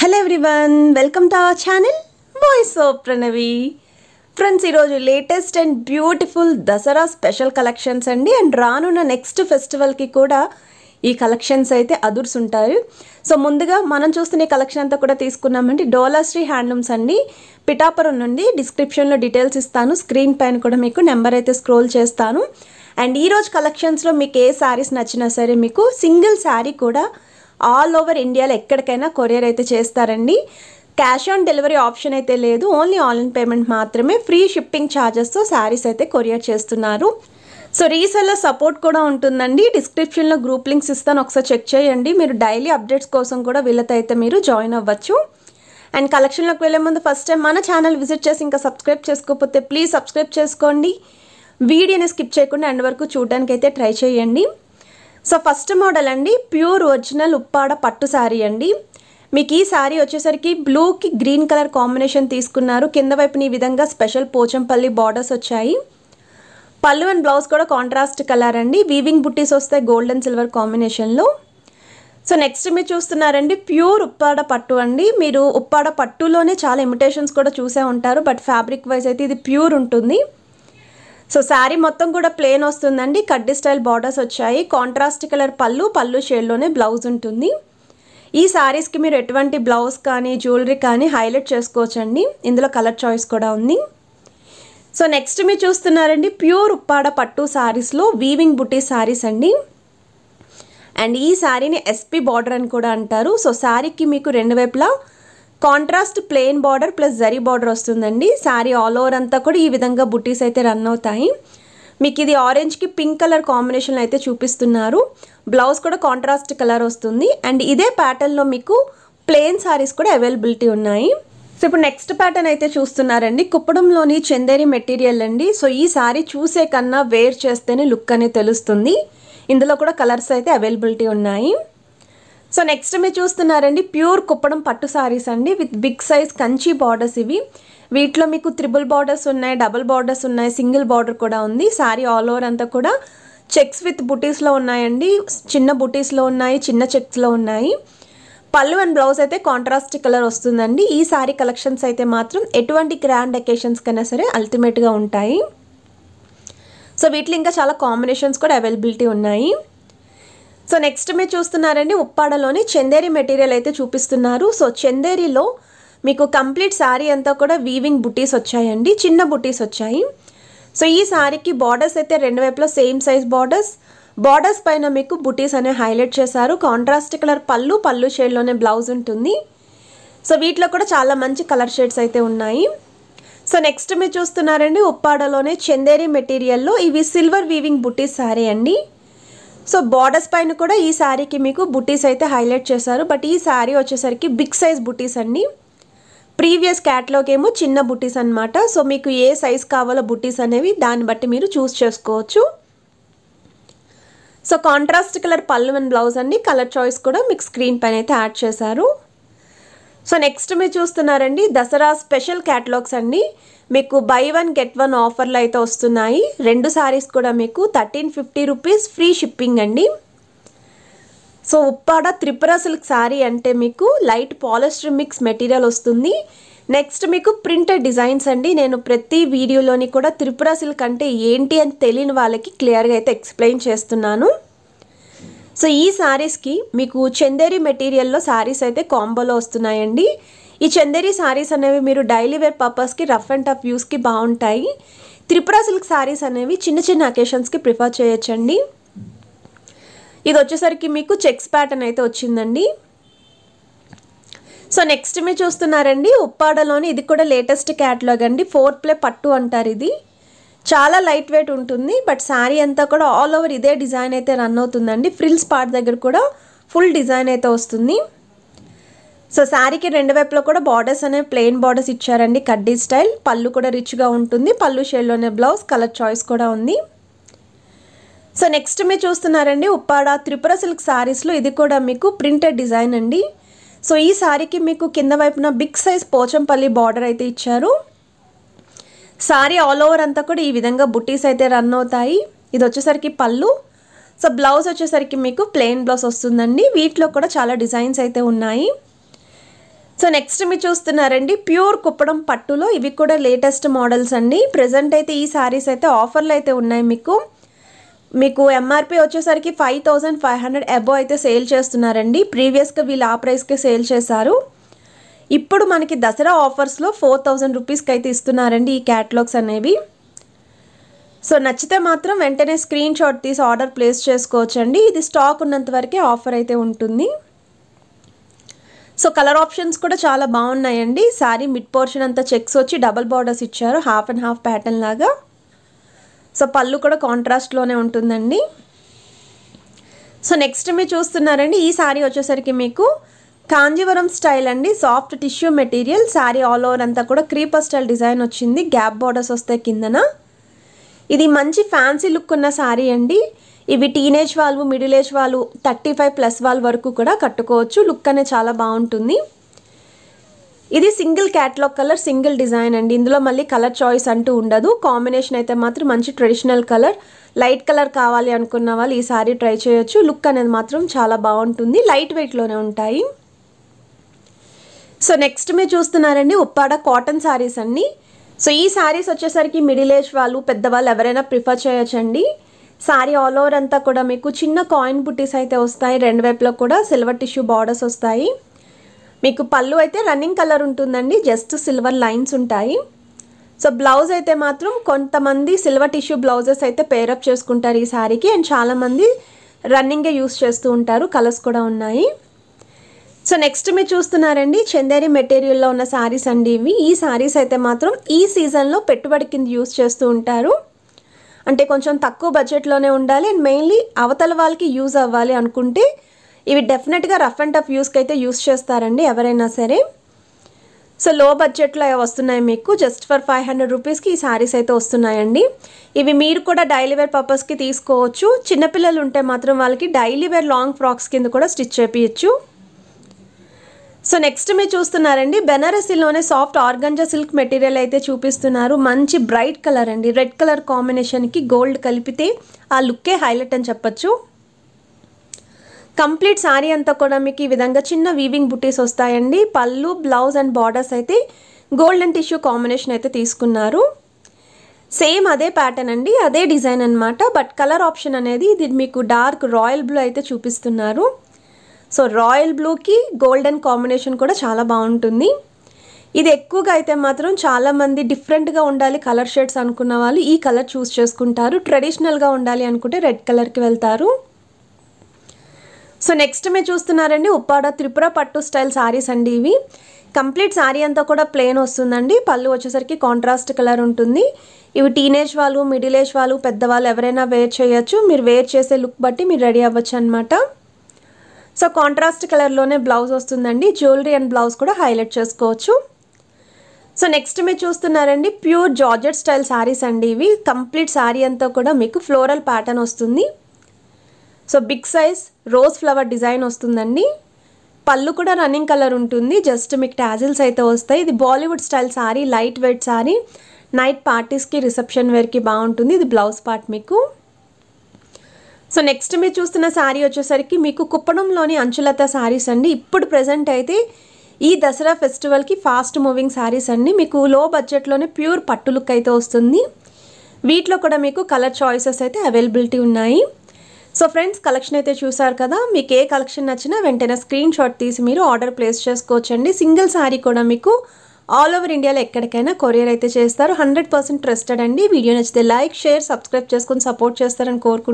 hello everyone welcome to our channel voice of Pranavi friends ఈరోజు latest and beautiful Dasara special collections అండి and రానున్న next ఫెస్టివల్కి కూడా ఈ కలెక్షన్స్ అయితే అదుర్స్ ఉంటాయి సో ముందుగా మనం చూస్తున్న కలెక్షన్ అంతా కూడా తీసుకున్నామండి డోలాశ్రీ హ్యాండ్లూమ్స్ అండి పిఠాపురం నుండి డిస్క్రిప్షన్లో డీటెయిల్స్ ఇస్తాను స్క్రీన్ పైన కూడా మీకు నెంబర్ అయితే స్క్రోల్ చేస్తాను అండ్ ఈరోజు కలెక్షన్స్లో మీకు ఏ శారీస్ నచ్చినా సరే మీకు సింగిల్ శారీ కూడా ఆల్ ఓవర్ ఇండియాలో ఎక్కడికైనా కొరియర్ అయితే చేస్తారండి క్యాష్ ఆన్ డెలివరీ ఆప్షన్ అయితే లేదు ఓన్లీ ఆన్లైన్ పేమెంట్ మాత్రమే ఫ్రీ షిప్పింగ్ ఛార్జెస్తో శారీస్ అయితే కొరియర్ చేస్తున్నారు సో రీసెల్లర్ సపోర్ట్ కూడా ఉంటుందండి డిస్క్రిప్షన్లో గ్రూప్ లింక్స్ ఇస్తాను ఒకసారి చెక్ చేయండి మీరు డైలీ అప్డేట్స్ కోసం కూడా వీళ్ళతో అయితే మీరు జాయిన్ అవ్వచ్చు అండ్ కలెక్షన్లోకి వెళ్ళే ముందు ఫస్ట్ టైం మన ఛానల్ విజిట్ చేసి ఇంకా సబ్స్క్రైబ్ చేసుకోకపోతే ప్లీజ్ సబ్స్క్రైబ్ చేసుకోండి వీడియోని స్కిప్ చేయకుండా ఎండ్ వరకు చూడడానికి అయితే ట్రై చేయండి సో ఫస్ట్ మోడల్ అండి ప్యూర్ ఒరిజినల్ ఉప్పాడ పట్టు శారీ అండి మీకు ఈ శారీ వచ్చేసరికి బ్లూకి గ్రీన్ కలర్ కాంబినేషన్ తీసుకున్నారు కింద వైపున ఈ విధంగా స్పెషల్ పోచంపల్లి బార్డర్స్ వచ్చాయి పళ్ళు అండ్ బ్లౌజ్ కూడా కాంట్రాస్ట్ కలర్ అండి వీవింగ్ బుట్టీస్ వస్తాయి గోల్డ్ అండ్ సిల్వర్ కాంబినేషన్లో సో నెక్స్ట్ మీరు చూస్తున్నారండి ప్యూర్ ఉప్పాడ పట్టు అండి మీరు ఉప్పాడ పట్టులోనే చాలా ఇమిటేషన్స్ కూడా చూసే ఉంటారు బట్ ఫ్యాబ్రిక్ వైజ్ అయితే ఇది ప్యూర్ ఉంటుంది సో శారీ మొత్తం కూడా ప్లేన్ వస్తుందండి కడ్డీ స్టైల్ బార్డర్స్ వచ్చాయి కాంట్రాస్ట్ కలర్ పళ్ళు పళ్ళు షేడ్లోనే బ్లౌజ్ ఉంటుంది ఈ శారీస్కి మీరు ఎటువంటి బ్లౌజ్ కానీ జ్యువెలరీ కానీ హైలైట్ చేసుకోవచ్చండి ఇందులో కలర్ చాయిస్ కూడా ఉంది సో నెక్స్ట్ మీరు చూస్తున్నారండి ప్యూర్ ఉప్పాడ పట్టు శారీస్లో వీవింగ్ బుటీ శారీస్ అండి అండ్ ఈ శారీని ఎస్పీ బార్డర్ అని కూడా అంటారు సో శారీకి మీకు రెండు వైపులా contrast plain border plus zari border వస్తుందండి శారీ ఆల్ ఓవర్ అంతా కూడా ఈ విధంగా బుట్టీస్ అయితే రన్ అవుతాయి మీకు ఇది ఆరెంజ్కి పింక్ కలర్ కాంబినేషన్లో అయితే చూపిస్తున్నారు బ్లౌజ్ కూడా కాంట్రాస్ట్ కలర్ వస్తుంది అండ్ ఇదే ప్యాటర్న్లో మీకు ప్లెయిన్ శారీస్ కూడా అవైలబిలిటీ ఉన్నాయి సో ఇప్పుడు నెక్స్ట్ ప్యాటర్న్ అయితే చూస్తున్నారండి కుప్పడంలోని చందేరి మెటీరియల్ అండి సో ఈ శారీ చూసే కన్నా వేర్ చేస్తేనే లుక్ అనేది తెలుస్తుంది ఇందులో కూడా కలర్స్ అయితే అవైలబిలిటీ ఉన్నాయి సో నెక్స్ట్ మీరు చూస్తున్నారండి ప్యూర్ కుప్పడం పట్టు సారీస్ అండి with big size Kanchi borders ఇవి వీటిలో మీకు త్రిబుల్ బార్డర్స్ ఉన్నాయి డబుల్ బార్డర్స్ ఉన్నాయి సింగిల్ బార్డర్ కూడా ఉంది శారీ ఆల్ ఓవర్ అంతా కూడా చెక్స్ విత్ బుటీస్లో ఉన్నాయండి చిన్న బుటీస్లో ఉన్నాయి చిన్న చెక్స్లో ఉన్నాయి పళ్ళు అండ్ బ్లౌజ్ అయితే కాంట్రాస్ట్ కలర్ వస్తుందండి ఈ శారీ కలెక్షన్స్ అయితే మాత్రం ఎటువంటి గ్రాండ్ అకేషన్స్ కైనా సరే అల్టిమేట్గా ఉంటాయి సో వీటిలో ఇంకా చాలా కాంబినేషన్స్ కూడా అవైలబిలిటీ ఉన్నాయి సో నెక్స్ట్ మీరు చూస్తున్నారండి ఉప్పాడలోని చందేరి మెటీరియల్ అయితే చూపిస్తున్నారు సో చందేరిలో మీకు కంప్లీట్ శారీ అంతా కూడా వీవింగ్ బుటీస్ వచ్చాయండి చిన్న బుటీస్ వచ్చాయి సో ఈ శారీకి బార్డర్స్ అయితే రెండు వైపులో సేమ్ సైజ్ బార్డర్స్ బార్డర్స్ పైన మీకు బుటీస్ అనేవి హైలైట్ చేశారు కాంట్రాస్ట్ కలర్ పళ్ళు పళ్ళు షేడ్లోనే బ్లౌజ్ ఉంటుంది సో వీటిలో కూడా చాలా మంచి కలర్ షేడ్స్ అయితే ఉన్నాయి సో నెక్స్ట్ మీరు చూస్తున్నారండి ఉప్పాడలోనే చందేరి మెటీరియల్లో ఇవి సిల్వర్ వీవింగ్ బుటీస్ శారీ అండి సో బార్డర్స్ పైన కూడా ఈ శారీకి మీకు బుటీస్ అయితే హైలైట్ చేశారు బట్ ఈ శారీ వచ్చేసరికి బిగ్ సైజ్ బుటీస్ అండి ప్రీవియస్ క్యాట్లాగ్ ఏమో చిన్న బుటీస్ అనమాట సో మీకు ఏ సైజ్ కావాలో బుటీస్ అనేవి దాన్ని బట్టి మీరు చూస్ చేసుకోవచ్చు సో కాంట్రాస్ట్ కలర్ పళ్ళు అండ్ బ్లౌజ్ అండి కలర్ చాయిస్ కూడా మీకు స్క్రీన్ పైన అయితే యాడ్ చేశారు సో నెక్స్ట్ మీరు చూస్తున్నారండి దసరా స్పెషల్ క్యాటలాగ్స్ అండి మీకు బై వన్ గెట్ వన్ ఆఫర్లు అయితే వస్తున్నాయి రెండు సారీస్ కూడా మీకు thirteen fifty rupees free shipping అండి సో ఉప్పాడ త్రిపుర సిల్క్ శారీ అంటే మీకు లైట్ పాలిస్టర్ మిక్స్ మెటీరియల్ వస్తుంది నెక్స్ట్ మీకు ప్రింటెడ్ డిజైన్స్ అండి నేను ప్రతి వీడియోలోని కూడా త్రిపుర సిల్క్ అంటే ఏంటి అని తెలియని వాళ్ళకి క్లియర్గా అయితే ఎక్స్ప్లెయిన్ చేస్తున్నాను సో ఈ శారీస్కి మీకు చందేరి మెటీరియల్లో శారీస్ అయితే కాంబోలో వస్తున్నాయండి ఈ చందేరి శారీస్ అనేవి మీరు డైలీ వేర్ పర్పస్కి రఫ్ అండ్ టఫ్ యూస్కి బాగుంటాయి త్రిపుర సిల్క్ శారీస్ అనేవి చిన్న చిన్న అకేషన్స్కి ప్రిఫర్ చేయొచ్చండి ఇది వచ్చేసరికి మీకు చెక్స్ ప్యాటర్న్ అయితే వచ్చిందండి సో నెక్స్ట్ మీరు చూస్తున్నారండి ఉప్పాడలోని ఇది కూడా లేటెస్ట్ క్యాటలాగ్ అండి ఫోర్ ప్లే పట్టు అంటారు ఇది చాలా లైట్ వెయిట్ ఉంటుంది బట్ శారీ అంతా కూడా ఆల్ ఓవర్ ఇదే డిజైన్ అయితే రన్ అవుతుందండి ఫ్రిల్స్ పార్ట్ దగ్గర కూడా ఫుల్ డిజైన్ అయితే వస్తుంది సో శారీకి రెండు వైపులో కూడా బార్డర్స్ అనే ప్లెయిన్ బార్డర్స్ ఇచ్చారండి కడ్డీ స్టైల్ పళ్ళు కూడా రిచ్గా ఉంటుంది పళ్ళు షేడ్లోనే బ్లౌజ్ కలర్ చాయిస్ కూడా ఉంది సో నెక్స్ట్ మీరు చూస్తున్నారండి ఉప్పాడ త్రిపుర సిల్క్ శారీస్లో ఇది కూడా మీకు ప్రింటెడ్ డిజైన్ అండి సో ఈ శారీకి మీకు కింద వైపున బిగ్ సైజ్ పోచంపల్లి బార్డర్ అయితే ఇచ్చారు సారీ ఆల్ ఓవర్ అంతా కూడా ఈ విధంగా బుట్టీస్ అయితే రన్ అవుతాయి ఇది వచ్చేసరికి పళ్ళు సో బ్లౌజ్ వచ్చేసరికి మీకు ప్లెయిన్ బ్లౌజ్ వస్తుందండి వీటిలో కూడా చాలా డిజైన్స్ అయితే ఉన్నాయి సో నెక్స్ట్ మీరు చూస్తున్నారండి ప్యూర్ కుప్పడం పట్టులో ఇవి కూడా లేటెస్ట్ మోడల్స్ అండి ప్రజెంట్ అయితే ఈ శారీస్ అయితే ఆఫర్లు అయితే ఉన్నాయి మీకు మీకు ఎంఆర్పి వచ్చేసరికి ఫైవ్ థౌజండ్ ఫైవ్ హండ్రెడ్ అయితే సేల్ చేస్తున్నారండి ప్రీవియస్గా వీళ్ళు ఆ ప్రైస్కే సేల్ చేశారు ఇప్పుడు మనకి దసరా ఆఫర్స్లో ఫోర్ థౌజండ్ రూపీస్కి అయితే ఇస్తున్నారండి ఈ క్యాటలాగ్స్ అనేవి సో నచ్చితే మాత్రం వెంటనే స్క్రీన్ షాట్ తీసి ఆర్డర్ ప్లేస్ చేసుకోవచ్చండి ఇది స్టాక్ ఉన్నంత వరకే ఆఫర్ అయితే ఉంటుంది సో కలర్ ఆప్షన్స్ కూడా చాలా బాగున్నాయండి శారీ మిడ్ పోర్షన్ అంతా చెక్స్ వచ్చి డబల్ బార్డర్స్ ఇచ్చారు హాఫ్ అండ్ హాఫ్ ప్యాటర్న్ లాగా సో పళ్ళు కూడా కాంట్రాస్ట్లోనే ఉంటుందండి సో నెక్స్ట్ మీరు చూస్తున్నారండి ఈ శారీ వచ్చేసరికి మీకు కాంజీవరం స్టైల్ అండి soft tissue material sari all over అంతా కూడా క్రీపర్ స్టైల్ డిజైన్ వచ్చింది గ్యాప్ బార్డర్స్ వస్తే కిందన ఇది మంచి ఫ్యాన్సీ లుక్ ఉన్న శారీ అండి ఇవి టీనేజ్ వాళ్ళు మిడిల్ ఏజ్ వాళ్ళు థర్టీ ఫైవ్ ప్లస్ వాళ్ళు వరకు కూడా కట్టుకోవచ్చు లుక్ అనే చాలా బాగుంటుంది ఇది single catalogue colour single design అండి ఇందులో మళ్ళీ కలర్ చాయిస్ అంటూ ఉండదు కాంబినేషన్ అయితే మాత్రం మంచి ట్రెడిషనల్ కలర్ లైట్ కలర్ కావాలి అనుకున్న వాళ్ళు ఈ సారీ ట్రై చేయొచ్చు లుక్ అనేది మాత్రం చాలా బాగుంటుంది లైట్ వెయిట్లోనే ఉంటాయి సో నెక్స్ట్ మీరు చూస్తున్నారండి ఉప్పాడ కాటన్ శారీస్ అండి సో ఈ శారీస్ వచ్చేసరికి మిడిల్ ఏజ్ వాళ్ళు పెద్దవాళ్ళు ఎవరైనా ప్రిఫర్ చేయొచ్చండి శారీ ఆల్ ఓవర్ అంతా కూడా మీకు చిన్న కాయిన్ బుట్టీస్ అయితే వస్తాయి రెండు వైపులో కూడా సిల్వర్ టిష్యూ బార్డర్స్ వస్తాయి మీకు పళ్ళు అయితే రన్నింగ్ కలర్ ఉంటుందండి జస్ట్ సిల్వర్ లైన్స్ ఉంటాయి సో బ్లౌజ్ అయితే మాత్రం కొంతమంది సిల్వర్ టిష్యూ బ్లౌజెస్ అయితే పేరప్ చేసుకుంటారు ఈ శారీకి అండ్ చాలామంది రన్నింగే యూస్ చేస్తూ ఉంటారు కలర్స్ కూడా ఉన్నాయి సో నెక్స్ట్ మీరు చూస్తున్నారండి చందేరి మెటీరియల్లో ఉన్న శారీస్ అండి ఇవి ఈ శారీస్ అయితే మాత్రం ఈ సీజన్లో పెట్టుబడి కింద యూస్ చేస్తూ ఉంటారు అంటే కొంచెం తక్కువ బడ్జెట్లోనే ఉండాలి అండ్ మెయిన్లీ అవతల వాళ్ళకి యూజ్ అవ్వాలి అనుకుంటే ఇవి డెఫినెట్గా రఫ్ అండ్ టఫ్ యూస్కి అయితే యూస్ చేస్తారండి ఎవరైనా సరే సో లో బడ్జెట్లో వస్తున్నాయి మీకు జస్ట్ ఫర్ ఫైవ్ హండ్రెడ్ రూపీస్కి ఈ శారీస్ అయితే వస్తున్నాయండి ఇవి మీరు కూడా డైలీ వేర్ పర్పస్కి తీసుకోవచ్చు చిన్నపిల్లలు ఉంటే మాత్రం వాళ్ళకి డైలీ వేర్ లాంగ్ ఫ్రాక్స్ కింద కూడా స్టిచ్ చేపించచ్చు సో నెక్స్ట్ మీరు చూస్తున్నారండి బెనారసీలోనే సాఫ్ట్ ఆర్గంజా సిల్క్ మెటీరియల్ అయితే చూపిస్తున్నారు మంచి బ్రైట్ కలర్ అండి రెడ్ కలర్ కాంబినేషన్కి గోల్డ్ కలిపితే ఆ లుక్కే హైలైట్ అని చెప్పచ్చు కంప్లీట్ శారీ అంతా కూడా మీకు ఈ విధంగా చిన్న వీవింగ్ బుటీస్ వస్తాయండి పళ్ళు బ్లౌజ్ అండ్ బార్డర్స్ అయితే గోల్డ్ అండ్ టిష్యూ కాంబినేషన్ అయితే తీసుకున్నారు సేమ్ అదే ప్యాటర్న్ అండి అదే డిజైన్ అనమాట బట్ కలర్ ఆప్షన్ అనేది ఇది మీకు డార్క్ రాయల్ బ్లూ అయితే చూపిస్తున్నారు సో రాయల్ బ్లూకి గోల్డెన్ కాంబినేషన్ కూడా చాలా బాగుంటుంది ఇది ఎక్కువగా అయితే మాత్రం చాలామంది డిఫరెంట్గా ఉండాలి కలర్ షేడ్స్ అనుకున్న వాళ్ళు ఈ కలర్ చూస్ చేసుకుంటారు ట్రెడిషనల్గా ఉండాలి అనుకుంటే రెడ్ కలర్కి వెళ్తారు సో నెక్స్ట్ మీరు చూస్తున్నారండి ఉప్పాడ త్రిపుర పట్టు స్టైల్ శారీస్ అండి ఇవి కంప్లీట్ శారీ అంతా కూడా ప్లెయిన్ వస్తుందండి పళ్ళు వచ్చేసరికి కాంట్రాస్ట్ కలర్ ఉంటుంది ఇవి టీనేజ్ వాళ్ళు మిడిల్ ఏజ్ వాళ్ళు పెద్దవాళ్ళు ఎవరైనా వేర్ చేయొచ్చు మీరు వేర్ చేసే లుక్ బట్టి మీరు రెడీ అవ్వచ్చు అనమాట సో కాంట్రాస్ట్ కలర్లోనే బ్లౌజ్ వస్తుందండి జ్యువెలరీ అండ్ బ్లౌజ్ కూడా హైలైట్ చేసుకోవచ్చు సో నెక్స్ట్ మీరు చూస్తున్నారండి ప్యూర్ జార్జెట్ స్టైల్ శారీస్ అండి ఇవి కంప్లీట్ శారీ అంతా కూడా మీకు ఫ్లోరల్ ప్యాటర్న్ వస్తుంది so big size rose flower design వస్తుందండి పళ్ళు కూడా రన్నింగ్ కలర్ ఉంటుంది జస్ట్ మీకు టాజిల్స్ అయితే వస్తాయి ఇది Bollywood style sari light weight sari night పార్టీస్కి రిసెప్షన్ వేర్కి బాగుంటుంది ఇది బ్లౌజ్ పార్ట్ మీకు సో నెక్స్ట్ మీరు చూస్తున్న శారీ వచ్చేసరికి మీకు కుప్పడంలోని అంచులత శారీస్ అండి ఇప్పుడు ప్రజెంట్ అయితే ఈ దసరా ఫెస్టివల్కి ఫాస్ట్ మూవింగ్ శారీస్ అండి మీకు లో బడ్జెట్లోనే ప్యూర్ పట్టు లుక్ అయితే వస్తుంది వీటిలో కూడా మీకు కలర్ చాయిసెస్ అయితే అవైలబిలిటీ ఉన్నాయి సో ఫ్రెండ్స్ కలెక్షన్ అయితే చూసారు కదా మీకు ఏ కలెక్షన్ నచ్చినా వెంటనే స్క్రీన్ షాట్ తీసి మీరు ఆర్డర్ ప్లేస్ చేసుకోవచ్చండి సింగిల్ శారీ కూడా మీకు ఆల్ ఓవర్ ఇండియాలో ఎక్కడికైనా కొరియర్ అయితే చేస్తారు హండ్రెడ్ పర్సెంట్ ట్రస్టెడ్ అండి వీడియో నచ్చితే లైక్ షేర్ సబ్స్క్రైబ్ చేసుకొని సపోర్ట్ చేస్తారని కోరుకుంటున్నాను